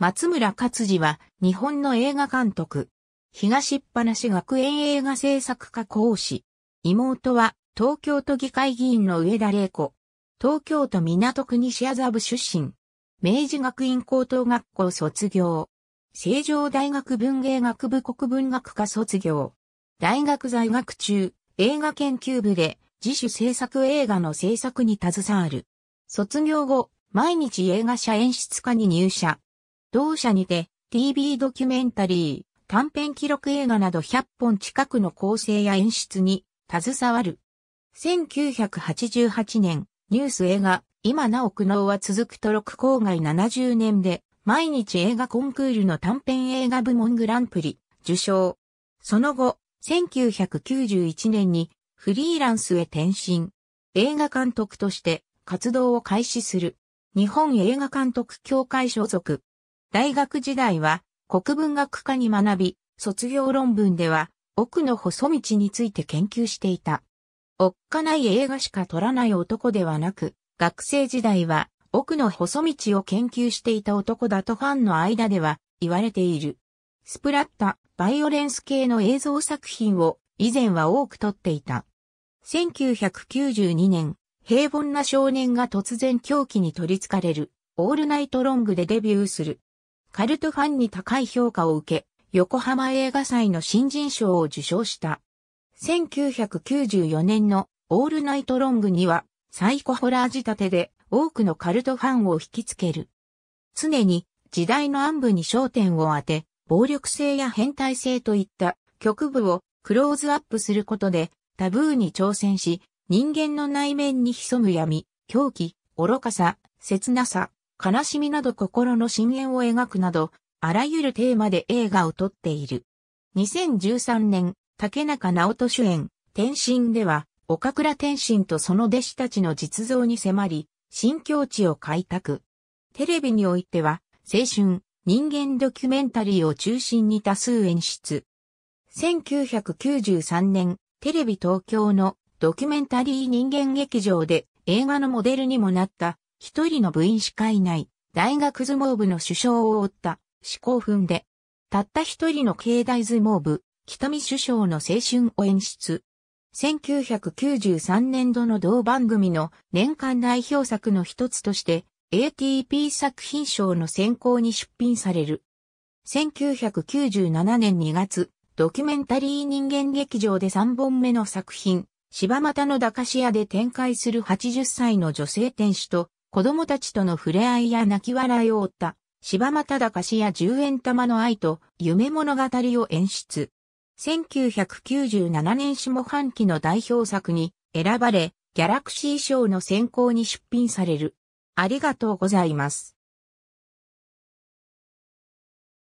松村勝治は日本の映画監督。東っぱなし学園映画制作科講師。妹は東京都議会議員の上田玲子。東京都港区西麻布出身。明治学院高等学校卒業。成城大学文芸学部国文学科卒業。大学在学中、映画研究部で自主制作映画の制作に携わる。卒業後、毎日映画社演出科に入社。同社にて TV ドキュメンタリー、短編記録映画など100本近くの構成や演出に携わる。1988年、ニュース映画、今なお苦悩は続くと6郊外70年で、毎日映画コンクールの短編映画部門グランプリ、受賞。その後、1991年にフリーランスへ転身。映画監督として活動を開始する。日本映画監督協会所属。大学時代は国文学科に学び、卒業論文では奥の細道について研究していた。おっかない映画しか撮らない男ではなく、学生時代は奥の細道を研究していた男だとファンの間では言われている。スプラッタ、バイオレンス系の映像作品を以前は多く撮っていた。1992年、平凡な少年が突然狂気に取り憑かれる、オールナイトロングでデビューする。カルトファンに高い評価を受け、横浜映画祭の新人賞を受賞した。1994年のオールナイトロングには、サイコホラー仕立てで多くのカルトファンを引きつける。常に時代の暗部に焦点を当て、暴力性や変態性といった局部をクローズアップすることでタブーに挑戦し、人間の内面に潜む闇、狂気、愚かさ、切なさ、悲しみなど心の深淵を描くなど、あらゆるテーマで映画を撮っている。2013年、竹中直人主演、天心では、岡倉天心とその弟子たちの実像に迫り、新境地を開拓。テレビにおいては、青春、人間ドキュメンタリーを中心に多数演出。1993年、テレビ東京のドキュメンタリー人間劇場で映画のモデルにもなった一人の部員しかいない、大学相撲部の首相を追った、考踏んで、たった一人の境大相撲部、北見首相の青春を演出。1993年度の同番組の年間代表作の一つとして、ATP 作品賞の選考に出品される。1997年2月、ドキュメンタリー人間劇場で3本目の作品、柴又の駄菓子屋で展開する80歳の女性店主と子供たちとの触れ合いや泣き笑いを追った、柴又隆や十円玉の愛と夢物語を演出。1997年下半期の代表作に選ばれ、ギャラクシー賞の選考に出品される。ありがとうございます。